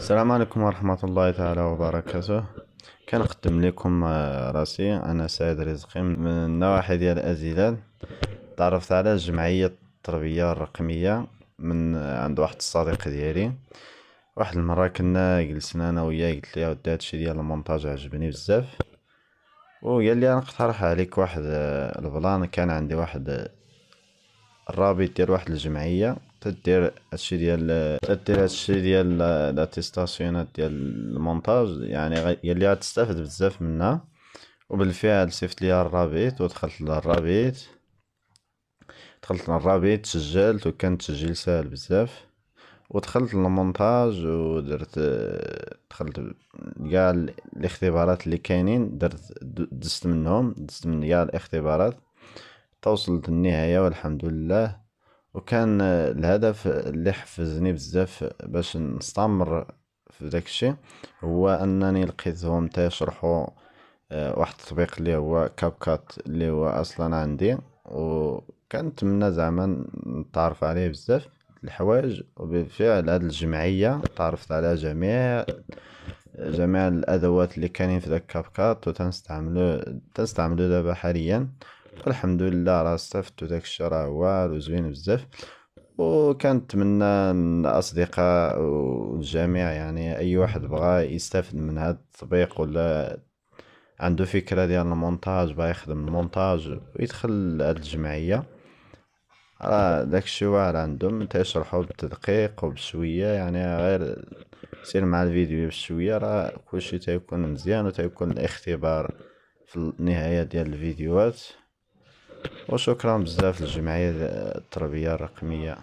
السلام عليكم ورحمة الله تعالى وبركاته كنقدم لكم آه، راسي أنا سعيد رزقي من النواحي ديال الأزيلال تعرفت على جمعية التربية الرقمية من آه، عند واحد الصديق ديالي واحد المرة كنا جلسنا أنا وياه قلت لي ود هادشي ديال المونتاج عجبني بزاف وقال لي نقترح عليك واحد آه، البلان كان عندي واحد الرابط ديال واحد الجمعية تدير هادشي ديال تدير هادشي ديال لاتيستاسيونات ديال المونتاج يعني اللي غتستافد بزاف منها وبالفعل صيفط ليها الرابط ودخلت للرابط دخلت للرابط سجلت وكان التسجيل سهل بزاف ودخلت للمونتاج ودرت دخلت كاع الاختبارات اللي كاينين درت دزت منهم دزت من كاع الاختبارات توصلت النهايه والحمد لله وكان الهدف اللي حفزني بزاف باش نستمر في ذاك الشيء هو انني لقيتهم يشرحوا آه، واحد التطبيق اللي هو كاب كات اللي هو اصلا عندي من زعما نتعرف عليه بزاف الحوايج وبالفعل هذه الجمعيه تعرفت على جميع جميع الادوات اللي كاينين في ذاك كاب كات وتنستعملو تنستعملو دابا حاليا الحمد لله راه استفدت وداك الشيء راه والو زوين بزاف وكنتمنى الاصدقاء والجميع يعني اي واحد بغى يستافد من هذا التطبيق ولا عنده فكره ديال المونتاج بغى يخدم المونتاج ويدخل لهاد الجمعيه راه داكشي واعر عندهم تيشرحو بالتدقيق وبشويه يعني غير سير مع الفيديو بشويه راه كلشي تيكون مزيان وتيكون الاختبار في النهايه ديال الفيديوهات وشكرا بزاف للجمعية التربية الرقمية